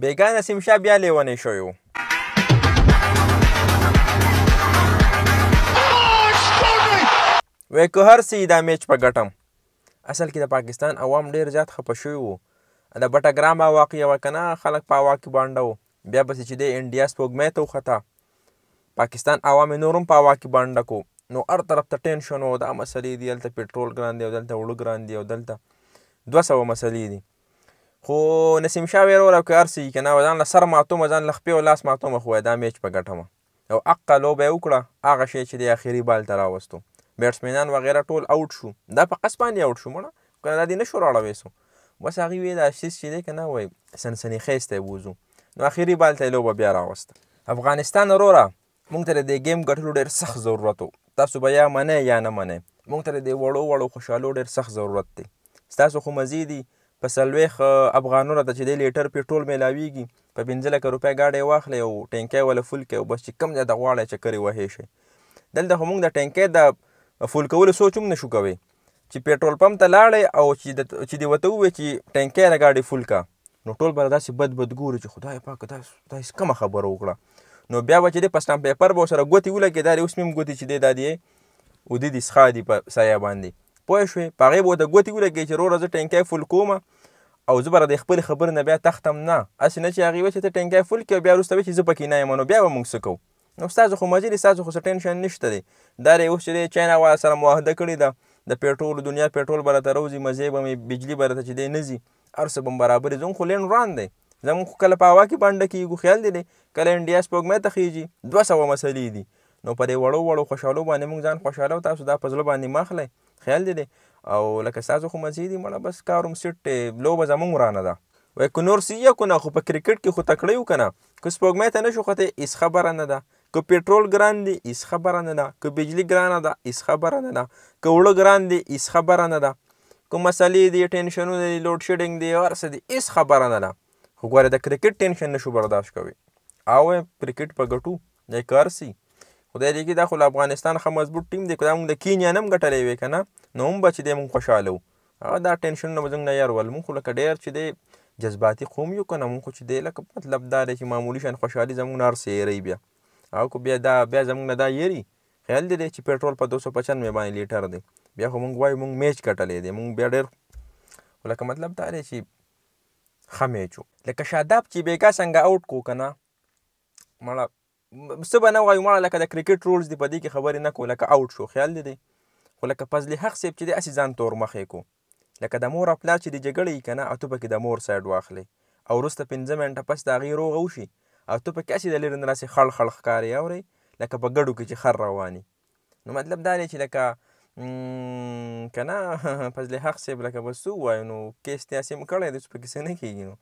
بیګا نسیم شاه بیا لیونی شوی و وای که هر څه دا میچ په ګټم اصل کې د پاکستان عوام ډیر زیات خپه شوي وو د بټګرام واقع یوه کنه خلک په هوا کې بانډه وو بیا پسې چې دی انډیا سپوږمۍ ته وخته پاکستان عوام یې نور هم په هوا کې بانډه کو نو هر طرف ته ټینشن وو دا مسلې دي هلته پټرول ګران دی او دلته اوړه ګران دی او دلته دوه سوه مسلې دي خو نسیم شاه ویره ولا که ارسی کنه وزن له سر ماتوم وزن له خپې او لاس ماتوم خو دا میچ په ګټم او اقا لوبه وکړه هغه شی چې د اخیری بال ته راوستو بیټسمینان وغیره ټول اوټ شو دا په قص باندې اوټ شو مړه کنه دا دې نه شو راړوې سو بس هغه وی دا شیس چې دی کنه وای سنسنی خېسته ووزو نو اخیری بال ته لوبه بیا راوسته افغانستان وروره مونږ ته د گیم ګټلو ډیر سخت ضرورت تاسو بیا منه یا نه منه مونږ ته د وړو وړو خوشحالو ډیر سخت ضرورت دی ستاسو خو مزیدی په څلوېښت افغانو راته چې دی لیټر پې ټول میلاویږي په پنځه لکه روپۍ ګاډی یې واخلئ او ټینکی وله فول کړئ او بس چې کم ځای ته غواړئ چکر یې وهی شئ دلته خو موږ د ټینکی د فول کولو سوچ هم نشو کوی چې پېټرول پمپ ته لاړې او چې چې دې ورته ووایي چې ټینکی نه ګاډی فول کا نو ټول به داسې بد بد ګورو چې خدای پاک دا دا کومه خبره وکړه نو بیا به چې دی په سټامپ پیپر به ورسره ګوتې ولګېدې دا اوس مې هم ګوتې چې دی دا دی ودې دې څښا دي په سایه باندې پوه شوې په هغې به ورته ګوتې ولګېږي چې وروره زه ټینکی فول کومه او زه به د خپل خبرې نه بیا تختم نه هسې نه چې هغې وایي چې ته ټینکی فول کړې او بیا وروسته وایي چې زه پکې نه یم نو بیا به موږ څه کوو نو ستاسو خو مزه دي ستاسو خو څه ټینشن نشته دی دا دی اوس چې دی چاینا والا سره معاهده کړې ده د پېټرول دنیا پېټرول به راته روځي مزې به مې بجلي به راته چې دی نه ځي هر څه به م برابرې زموږ خو لین وران دی زموږ خو کله په هوا کې بنډه کېږو خیال دی دی کله انډیا سپوږمۍ ته خیږي دوه سوه مسلې دي نو په دې وړو وړو خوشحالو باندې موږ ځان خوشحاله تاسو دا په زړه باندې ماخلی خیال دی دی او لکه ستاسو خو مزې دي مړه بس کاروم سیټ لوبه زموږ ورانه ده وای که نور سی یو کنه خو په کرکټ کې خو تکړه یو کنه که سپوږمۍ ته نشو خوتی هېڅ خبره نه ده که پېټرول ګران دی هېڅ خبره نه ده که بجلي ګرانه ده هېڅ خبره نه ده که اوړه ګران دی هېڅ خبره نه ده که مسلې دي ټینشنونه دي لوډ شیډینګ دی هر څه دي هېڅ خبره نه ده خو ګوره د کرکټ ټینشن نشو برداشت کوي او کرکټ په ګټو دی که هر سي خدای دې کې دا خو افغانستان ښه مضبوط ټیم دی که دا مونږ د کینیا نه هم ګټلی وی که نه نو هم به چې دی مونږ خوشحاله وو هغه دا ټینشنونه به زموږ نه یار ول مونږ خو لکه ډېر چې دی جذباتي قوم یو که نه مونږ خو چې دی لکه مطلب دا دی چې معمولي شان خوشحالي زموږ نه هر څه یېرئ بیا هغه خو بیا دا بیا زموږ نه دا یېري خیال دی دی چې پټرول په دوه سوه پچانوې باندې لیټر دی بیا خو مونږ وایو مونږ میچ ګټلی دی مونږ بیا ډېر لکه مطلب دا دی چې ښه میچ لکه شاداب چې بیګا څنګه اوټ کو که نه مړه څه به نه وایو مړه لکه د کرکټ رولز دی په دې کې خبرې نه کو لکه اوټ شو خیال دی دی خو لکه فضل حق صاحب چې دی هسې ځان تور مخې کو لکه د مور او پلار چې د جګړې که نه او ته پکې د مور سایډ واخلې او وروسته پنځه منټه پس د هغې روغه وشي او ته پکې هسې د لرې نه داسې خړ خړ ښکارې اورئ لکه په ګډو کې چې خر رواني نو مطلب دا دی چې لکه که نه فضل حق صاحب لکه بس څه ووایو نو کیس داسې م کړی دی چې پکې څه نه کېږي نو